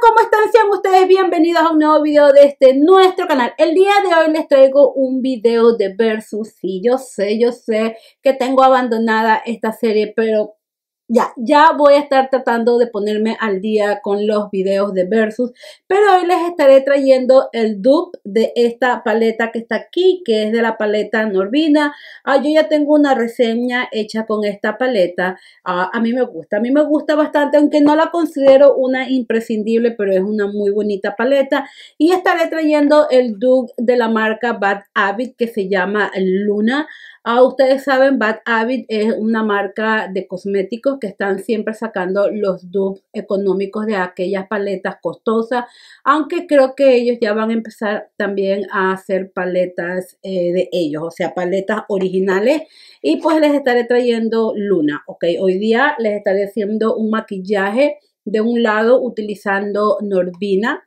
¿cómo están? Sean ustedes bienvenidos a un nuevo video de este nuestro canal. El día de hoy les traigo un video de Versus. y yo sé, yo sé que tengo abandonada esta serie, pero ya, ya voy a estar tratando de ponerme al día con los videos de Versus, pero hoy les estaré trayendo el dupe de esta paleta que está aquí, que es de la paleta Norvina. Ah, yo ya tengo una reseña hecha con esta paleta. Ah, a mí me gusta, a mí me gusta bastante, aunque no la considero una imprescindible, pero es una muy bonita paleta. Y estaré trayendo el dupe de la marca Bad Habit que se llama Luna. Ah, ustedes saben, Bad Habit es una marca de cosméticos que están siempre sacando los dubs económicos de aquellas paletas costosas, aunque creo que ellos ya van a empezar también a hacer paletas eh, de ellos, o sea, paletas originales. Y pues les estaré trayendo Luna, ¿ok? Hoy día les estaré haciendo un maquillaje de un lado utilizando Norvina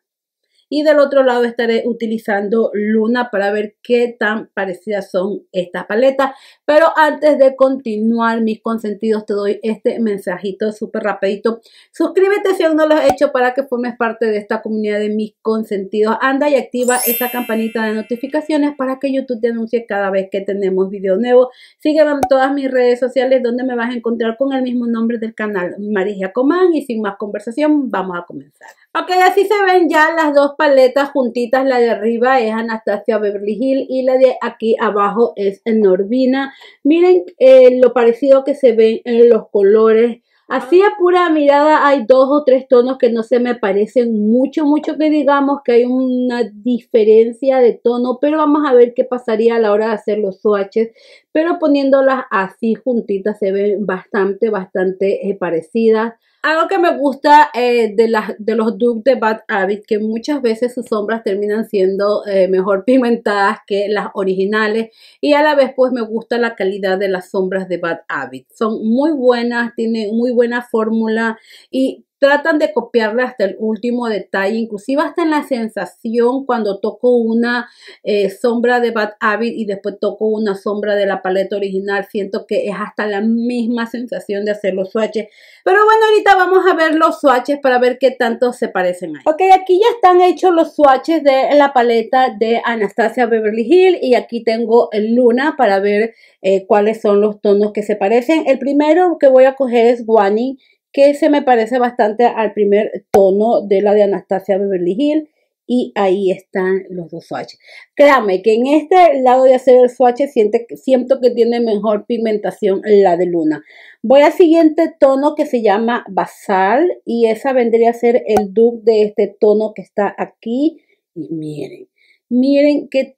y del otro lado estaré utilizando Luna para ver qué tan parecidas son estas paletas. Pero antes de continuar mis consentidos te doy este mensajito súper rapidito. Suscríbete si aún no lo has hecho para que formes parte de esta comunidad de mis consentidos. Anda y activa esa campanita de notificaciones para que YouTube te anuncie cada vez que tenemos video nuevo. Sígueme en todas mis redes sociales donde me vas a encontrar con el mismo nombre del canal, María Comán. Y sin más conversación, vamos a comenzar. Ok, así se ven ya las dos paletas juntitas. La de arriba es Anastasia Beverly Hill y la de aquí abajo es Norvina. Miren eh, lo parecido que se ven en los colores. Así a pura mirada hay dos o tres tonos que no se me parecen mucho, mucho que digamos que hay una diferencia de tono, pero vamos a ver qué pasaría a la hora de hacer los swatches. Pero poniéndolas así juntitas se ven bastante, bastante eh, parecidas. Algo que me gusta eh, de, las, de los dupes de Bad Habit, que muchas veces sus sombras terminan siendo eh, mejor pigmentadas que las originales y a la vez pues me gusta la calidad de las sombras de Bad Habit. Son muy buenas, tienen muy buena fórmula y tratan de copiarla hasta el último detalle, inclusive hasta en la sensación cuando toco una eh, sombra de Bad Habit y después toco una sombra de la paleta original, siento que es hasta la misma sensación de hacer los swatches. Pero bueno, ahorita vamos a ver los swatches para ver qué tanto se parecen ahí. Ok, aquí ya están hechos los swatches de la paleta de Anastasia Beverly Hills. y aquí tengo el Luna para ver eh, cuáles son los tonos que se parecen. El primero que voy a coger es Guani que se me parece bastante al primer tono de la de Anastasia Beverly Hills. y ahí están los dos swatches. Créame que en este lado de hacer el swatch siento que tiene mejor pigmentación la de Luna. Voy al siguiente tono que se llama Basal y esa vendría a ser el dupe de este tono que está aquí. Y miren, miren qué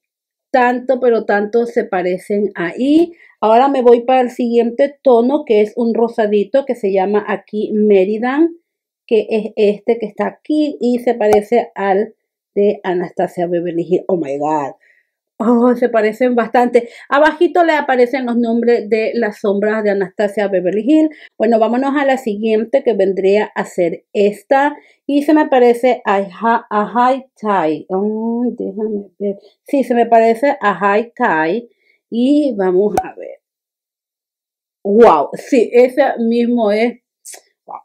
tanto, pero tanto se parecen ahí. Ahora me voy para el siguiente tono, que es un rosadito que se llama aquí Meridan, que es este que está aquí y se parece al de Anastasia Beverly Hills. Oh my God. Oh, se parecen bastante. Abajito le aparecen los nombres de las sombras de Anastasia Beverly Hill. Bueno, vámonos a la siguiente que vendría a ser esta. Y se me parece a, High Tide. déjame ver. Sí, se me parece a High Tide. Y vamos a ver. Wow, sí, esa mismo es.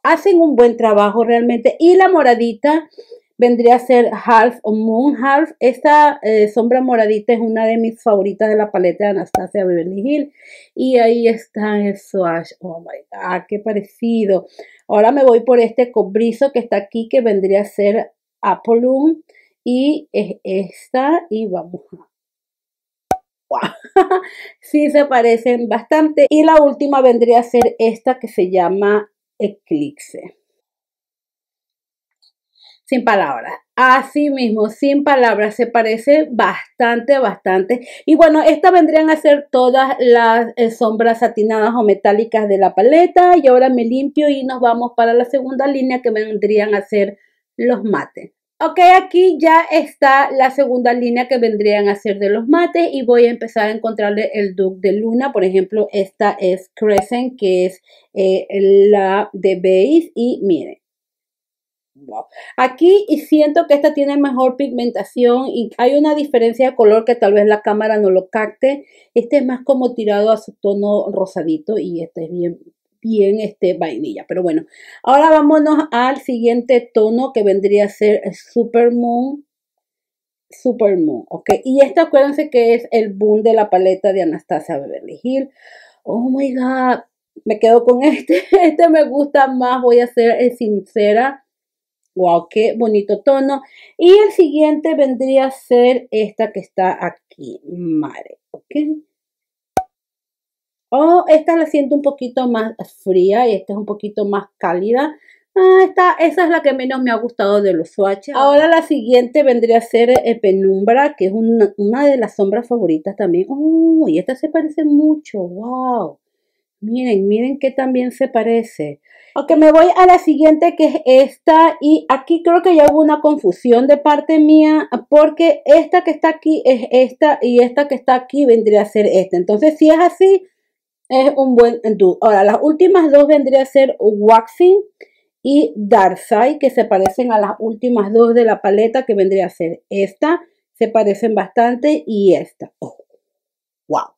Hacen un buen trabajo realmente. Y la moradita vendría a ser Half o Moon Half. Esta eh, sombra moradita es una de mis favoritas de la paleta de Anastasia Beverly Hills. Y ahí está el swatch. Oh my god, qué parecido. Ahora me voy por este cobrizo que está aquí, que vendría a ser Loom. Y es esta. Y vamos Wow. sí se parecen bastante. Y la última vendría a ser esta que se llama Eclipse sin palabras. Así mismo, sin palabras, se parece bastante, bastante. Y bueno, estas vendrían a ser todas las eh, sombras satinadas o metálicas de la paleta. Y ahora me limpio y nos vamos para la segunda línea que vendrían a ser los mates. Ok, aquí ya está la segunda línea que vendrían a ser de los mates y voy a empezar a encontrarle el Duke de Luna. Por ejemplo, esta es Crescent, que es eh, la de Base. Y miren, Wow. Aquí siento que esta tiene mejor pigmentación y hay una diferencia de color que tal vez la cámara no lo capte. Este es más como tirado a su tono rosadito y este es bien, bien este vainilla. Pero bueno, ahora vámonos al siguiente tono que vendría a ser Super Moon, Super Moon, ok. Y este acuérdense que es el boom de la paleta de Anastasia Beverly Hills. Oh my god, me quedo con este. Este me gusta más. Voy a ser sincera Wow, qué bonito tono. Y el siguiente vendría a ser esta que está aquí, Mare, ¿ok? oh, esta la siento un poquito más fría y esta es un poquito más cálida. Ah, esta, esa es la que menos me ha gustado de los swatches. Ahora la siguiente vendría a ser eh, Penumbra, que es una, de las sombras favoritas también. Uy, esta se parece mucho, wow. Miren, miren que también se parece. Ok, me voy a la siguiente que es esta y aquí creo que ya hubo una confusión de parte mía porque esta que está aquí es esta y esta que está aquí vendría a ser esta. Entonces si es así es un buen do. Ahora las últimas dos vendría a ser waxing y dark que se parecen a las últimas dos de la paleta que vendría a ser esta. Se parecen bastante y esta. Oh, wow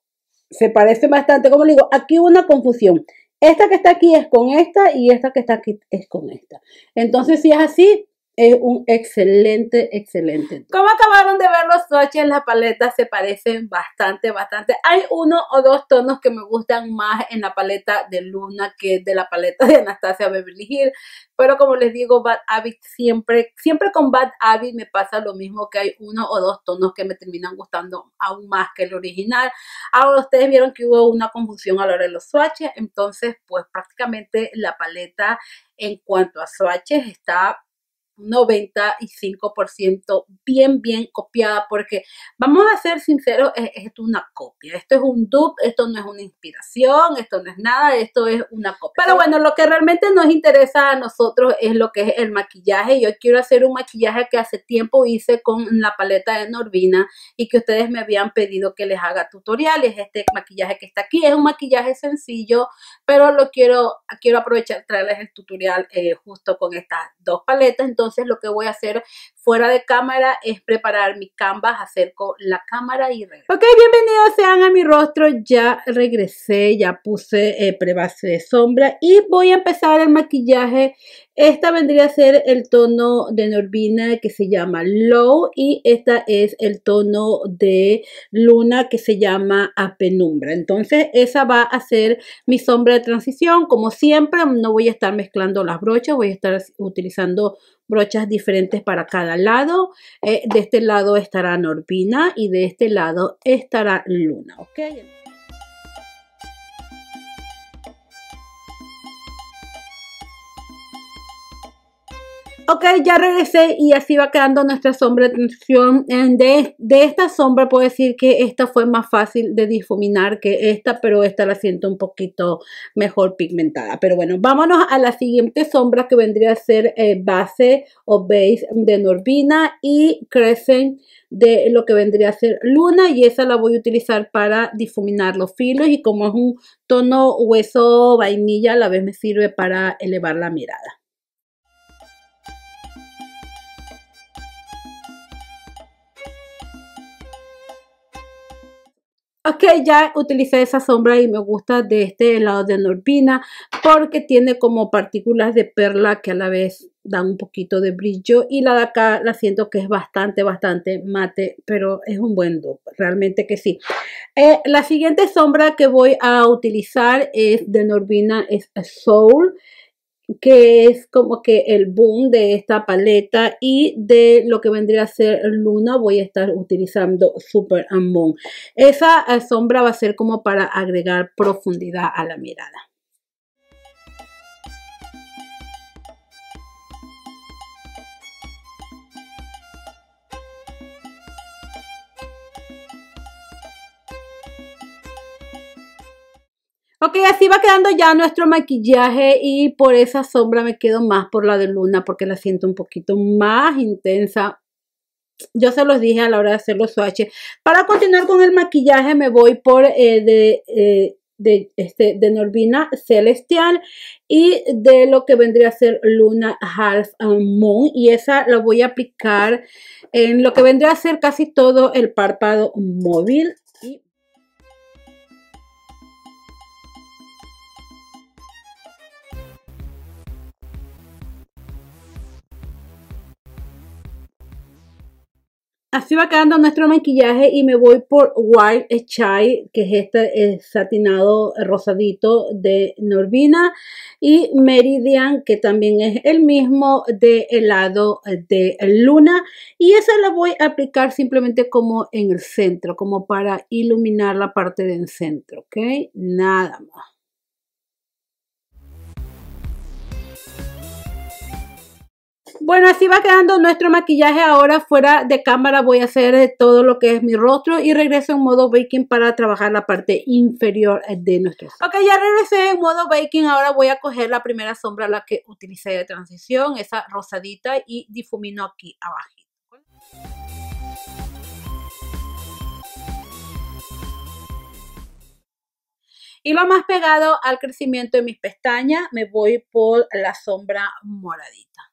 se parece bastante. Como le digo, aquí hubo una confusión. Esta que está aquí es con esta y esta que está aquí es con esta. Entonces, si es así, es un excelente, excelente. Como acabaron de ver los swatches, las paletas se parecen bastante, bastante. Hay uno o dos tonos que me gustan más en la paleta de Luna que de la paleta de Anastasia Beverly Hills. Pero como les digo, Bad Habit siempre, siempre con Bad Habit me pasa lo mismo que hay uno o dos tonos que me terminan gustando aún más que el original. Ahora ustedes vieron que hubo una confusión a la hora de los swatches. Entonces, pues prácticamente la paleta en cuanto a swatches está 95% bien, bien copiada, porque vamos a ser sinceros, es, esto es una copia, esto es un dupe, esto no es una inspiración, esto no es nada, esto es una copia. Pero bueno, lo que realmente nos interesa a nosotros es lo que es el maquillaje. Yo quiero hacer un maquillaje que hace tiempo hice con la paleta de Norvina y que ustedes me habían pedido que les haga tutoriales. Este maquillaje que está aquí es un maquillaje sencillo, pero lo quiero, quiero aprovechar, traerles el tutorial eh, justo con estas dos paletas. Entonces, entonces lo que voy a hacer fuera de cámara es preparar mi canvas, acerco la cámara y regreso. Ok, bienvenidos sean a mi rostro. Ya regresé, ya puse eh, prebase de sombra y voy a empezar el maquillaje. Esta vendría a ser el tono de Norvina que se llama Low y esta es el tono de Luna que se llama A Penumbra. Entonces esa va a ser mi sombra de transición. Como siempre no voy a estar mezclando las brochas, voy a estar utilizando brochas diferentes para cada lado. Eh, de este lado estará Norpina y de este lado estará Luna, ¿ok? ok, ya regresé y así va quedando nuestra sombra de atención De, de esta sombra puedo decir que esta fue más fácil de difuminar que esta, pero esta la siento un poquito mejor pigmentada. Pero bueno, vámonos a la siguiente sombra que vendría a ser eh, base o base de Norvina y Crescent de lo que vendría a ser luna y esa la voy a utilizar para difuminar los filos y como es un tono hueso vainilla a la vez me sirve para elevar la mirada. Que ya utilicé esa sombra y me gusta de este lado de Norvina porque tiene como partículas de perla que a la vez dan un poquito de brillo y la de acá la siento que es bastante, bastante mate, pero es un buen dupe, realmente que sí. Eh, la siguiente sombra que voy a utilizar es de Norvina, es Soul que es como que el boom de esta paleta y de lo que vendría a ser Luna voy a estar utilizando Super and Esa sombra va a ser como para agregar profundidad a la mirada. Ok, así va quedando ya nuestro maquillaje y por esa sombra me quedo más por la de luna porque la siento un poquito más intensa. Yo se los dije a la hora de hacer los swatches. Para continuar con el maquillaje me voy por eh, de... Eh, de, este, Norvina Celestial y de lo que vendría a ser Luna Half Moon y esa la voy a aplicar en lo que vendría a ser casi todo el párpado móvil Así va quedando nuestro maquillaje y me voy por Wild Chai, que es este eh, satinado eh, rosadito de Norvina y Meridian, que también es el mismo de helado eh, de Luna. Y esa la voy a aplicar simplemente como en el centro, como para iluminar la parte del centro, ¿ok? Nada más. bueno, así va quedando nuestro maquillaje ahora fuera de cámara. Voy a hacer todo lo que es mi rostro y regreso en modo baking para trabajar la parte inferior de nuestro rostro. Ok, ya regresé en modo baking. Ahora voy a coger la primera sombra, la que utilicé de transición, esa rosadita y difumino aquí abajo. Y lo más pegado al crecimiento de mis pestañas, me voy por la sombra moradita.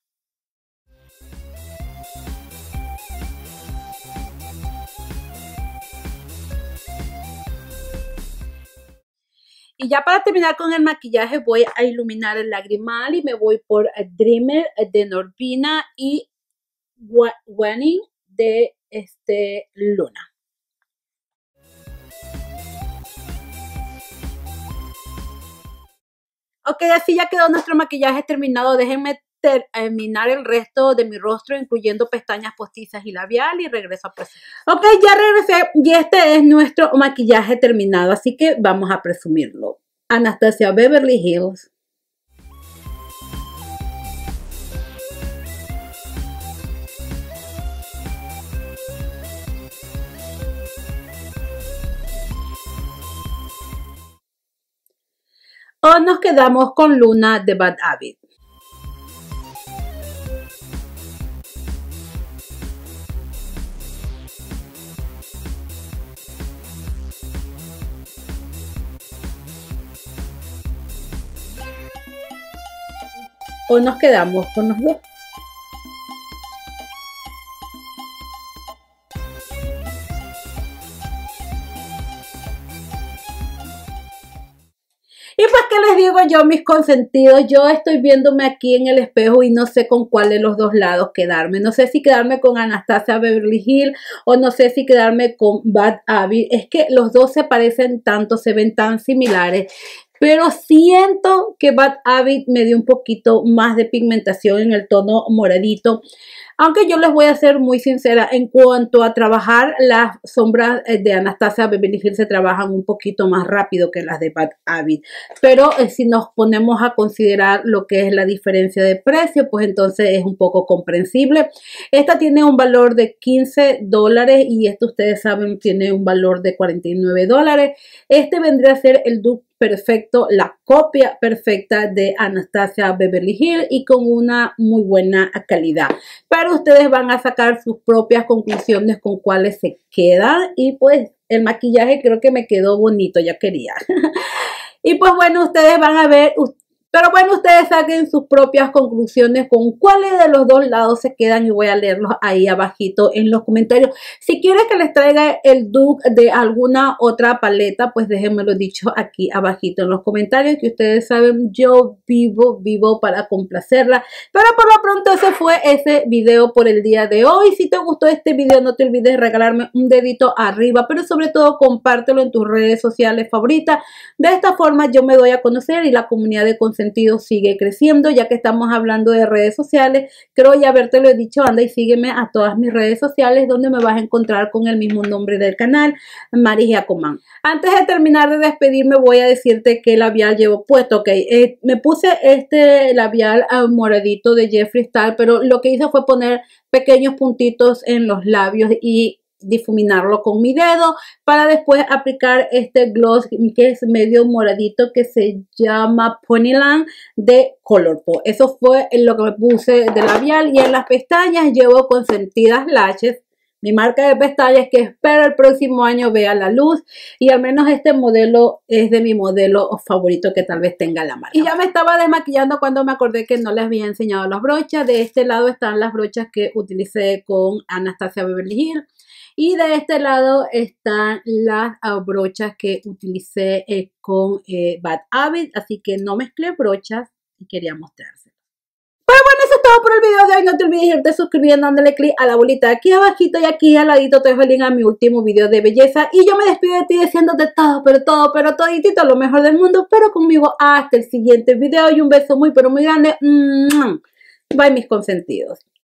Y ya para terminar con el maquillaje voy a iluminar el lagrimal y me voy por Dreamer de Norvina y Wanning de este, Luna. Ok, así ya quedó nuestro maquillaje terminado. Déjenme terminar el resto de mi rostro, incluyendo pestañas postizas y labial, y regreso a presumir. Ok, ya regresé y este es nuestro maquillaje terminado, así que vamos a presumirlo. Anastasia Beverly Hills. O oh, nos quedamos con Luna de Bad Habit. o nos quedamos con los dos. Y pues, ¿qué les digo yo, mis consentidos? Yo estoy viéndome aquí en el espejo y no sé con cuál de los dos lados quedarme. No sé si quedarme con Anastasia Beverly Hill o no sé si quedarme con Bad Abby. Es que los dos se parecen tanto, se ven tan similares pero siento que Bad Habit me dio un poquito más de pigmentación en el tono moradito. Aunque yo les voy a ser muy sincera, en cuanto a trabajar, las sombras eh, de Anastasia Beverly Hills se trabajan un poquito más rápido que las de Bad avid Pero eh, si nos ponemos a considerar lo que es la diferencia de precio, pues entonces es un poco comprensible. Esta tiene un valor de 15 dólares y esto ustedes saben tiene un valor de 49 dólares. Este vendría a ser el dupe perfecto, la copia perfecta de Anastasia Beverly Hills y con una muy buena calidad ustedes van a sacar sus propias conclusiones con cuáles se quedan y pues el maquillaje creo que me quedó bonito, ya quería. y pues bueno, ustedes van a ver pero bueno, ustedes saquen sus propias conclusiones con cuáles de los dos lados se quedan y voy a leerlos ahí abajito en los comentarios. Si quieres que les traiga el duque de alguna otra paleta, pues déjenmelo dicho aquí abajito en los comentarios que ustedes saben, yo vivo, vivo para complacerla. Pero por lo pronto ese fue ese video por el día de hoy. Si te gustó este video no te olvides regalarme un dedito arriba, pero sobre todo compártelo en tus redes sociales favoritas. De esta forma yo me doy a conocer y la comunidad de consumidores sentido sigue creciendo, ya que estamos hablando de redes sociales, creo ya haberte lo he dicho, anda y sígueme a todas mis redes sociales donde me vas a encontrar con el mismo nombre del canal, Maris Comán. Antes de terminar de despedirme voy a decirte qué labial llevo puesto, ok, eh, me puse este labial ah, moradito de Jeffree Star, pero lo que hice fue poner pequeños puntitos en los labios y difuminarlo con mi dedo para después aplicar este gloss que es medio moradito que se llama Ponyland de Colourpop. Eso fue lo que me puse de labial y en las pestañas llevo consentidas lashes mi marca de pestañas que espero el próximo año vea la luz y al menos este modelo es de mi modelo favorito que tal vez tenga la marca. Y ya me estaba desmaquillando cuando me acordé que no les había enseñado las brochas. De este lado están las brochas que utilicé con Anastasia Beverly Hills. Y de este lado están las ah, brochas que utilicé eh, con eh, Bad Habit, así que no mezclé brochas y quería mostrarse. Pero bueno, eso es todo por el video de hoy. No te olvides de irte suscribiendo, dándole click a la bolita aquí abajito y aquí al ladito te dejo el link a mi último video de belleza. Y yo me despido de ti deseándote todo, pero todo, pero toditito, lo mejor del mundo. Pero conmigo hasta el siguiente video y un beso muy, pero muy grande. Bye, mis consentidos.